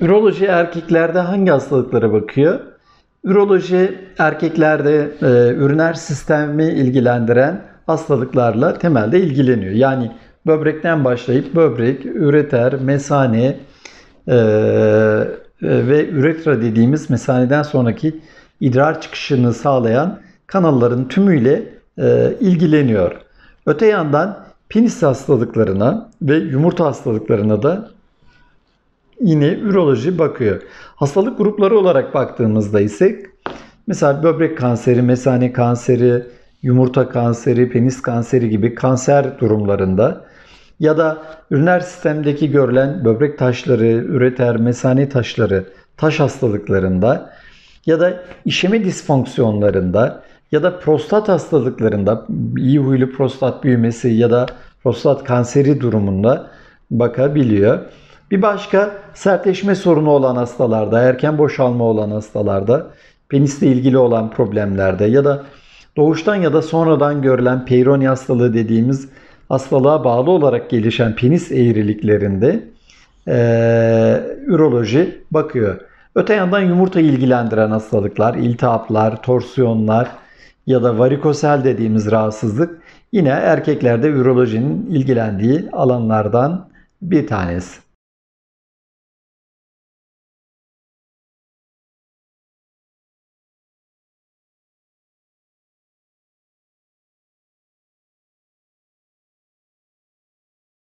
Üroloji erkeklerde hangi hastalıklara bakıyor? Üroloji erkeklerde e, üriner sistemi ilgilendiren hastalıklarla temelde ilgileniyor. Yani böbrekten başlayıp böbrek, üreter, mesane e, e ve üretra dediğimiz mesaneden sonraki idrar çıkışını sağlayan kanalların tümüyle e, ilgileniyor. Öte yandan penis hastalıklarına ve yumurta hastalıklarına da yine üroloji bakıyor. Hastalık grupları olarak baktığımızda ise mesela böbrek kanseri, mesane kanseri, yumurta kanseri, penis kanseri gibi kanser durumlarında ya da üriner sistemdeki görülen böbrek taşları, üreter, mesane taşları, taş hastalıklarında ya da işeme disfonksiyonlarında ya da prostat hastalıklarında iyi huylu prostat büyümesi ya da prostat kanseri durumunda bakabiliyor. Bir başka sertleşme sorunu olan hastalarda, erken boşalma olan hastalarda, penisle ilgili olan problemlerde ya da doğuştan ya da sonradan görülen Peyroni hastalığı dediğimiz hastalığa bağlı olarak gelişen penis eğriliklerinde e, üroloji bakıyor. Öte yandan yumurta ilgilendiren hastalıklar, iltihaplar, torsiyonlar ya da varikosel dediğimiz rahatsızlık yine erkeklerde ürolojinin ilgilendiği alanlardan bir tanesi.